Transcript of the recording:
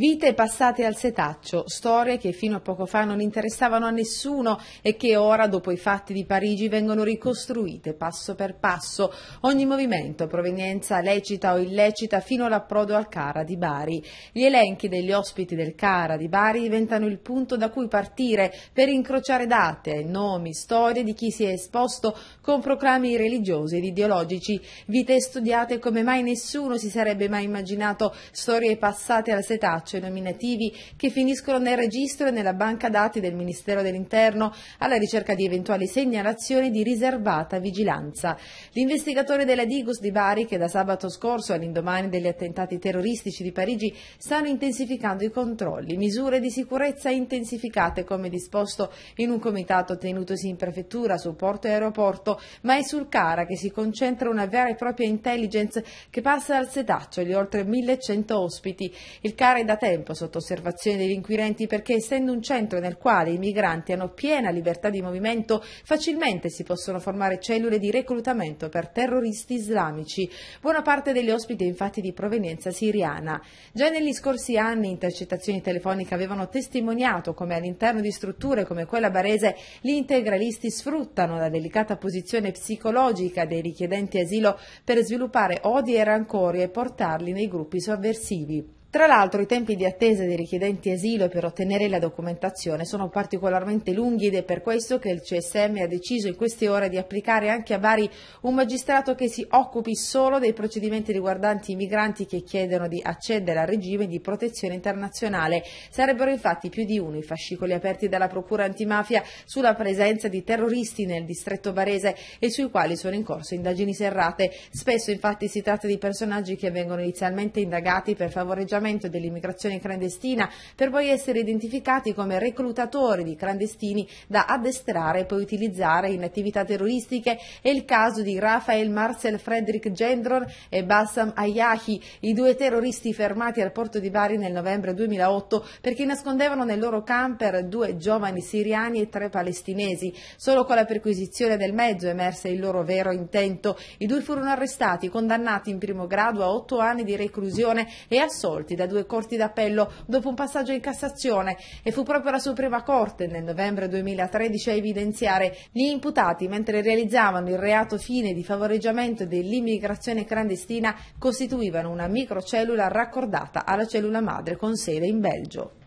Vite passate al setaccio, storie che fino a poco fa non interessavano a nessuno e che ora, dopo i fatti di Parigi, vengono ricostruite passo per passo. Ogni movimento, provenienza lecita o illecita, fino all'approdo al Cara di Bari. Gli elenchi degli ospiti del Cara di Bari diventano il punto da cui partire per incrociare date, nomi, storie di chi si è esposto con proclami religiosi ed ideologici. Vite studiate come mai nessuno si sarebbe mai immaginato, storie passate al setaccio tracce e nominativi che finiscono nel registro e nella banca dati del Ministero dell'Interno alla ricerca di eventuali segnalazioni di riservata vigilanza. L'investigatore della Digus di Bari, che da sabato scorso all'indomani degli attentati terroristici di Parigi, stanno intensificando i controlli, misure di sicurezza intensificate come disposto in un comitato tenutosi in prefettura su porto e aeroporto, ma è sul Cara che si concentra una vera e propria intelligence che passa al setaccio gli oltre 1100 ospiti. Il Cara è da tempo sotto osservazione degli inquirenti perché essendo un centro nel quale i migranti hanno piena libertà di movimento, facilmente si possono formare cellule di reclutamento per terroristi islamici. Buona parte degli ospiti è infatti di provenienza siriana. Già negli scorsi anni intercettazioni telefoniche avevano testimoniato come all'interno di strutture come quella barese gli integralisti sfruttano la delicata posizione psicologica dei richiedenti asilo per sviluppare odi e rancori e portarli nei gruppi sovversivi. Tra l'altro i tempi di attesa dei richiedenti asilo per ottenere la documentazione sono particolarmente lunghi ed è per questo che il CSM ha deciso in queste ore di applicare anche a Bari un magistrato che si occupi solo dei procedimenti riguardanti i migranti che chiedono di accedere al regime di protezione internazionale. Sarebbero infatti più di uno i fascicoli aperti dalla Procura antimafia sulla presenza di terroristi nel distretto barese e sui quali sono in corso indagini serrate. Spesso infatti si tratta di personaggi che vengono inizialmente indagati per favoreggiare sfruttamento dell'immigrazione clandestina per poi essere identificati come reclutatori di clandestini da addestrare e poi utilizzare in attività terroristiche. È il caso di Rafael Marcel Frederick Gendron e Bassam Ayahi, i due terroristi fermati al porto di Bari nel novembre 2008 perché nascondevano nel loro camper due giovani siriani e tre palestinesi. Solo con la perquisizione del mezzo emerse il loro vero intento. I due furono arrestati, condannati in primo grado a otto anni di reclusione e assolti risolti da due corti d'appello dopo un passaggio in Cassazione e fu proprio la Suprema Corte nel novembre 2013 a evidenziare gli imputati mentre realizzavano il reato fine di favoreggiamento dell'immigrazione clandestina costituivano una microcellula raccordata alla cellula madre con sede in Belgio.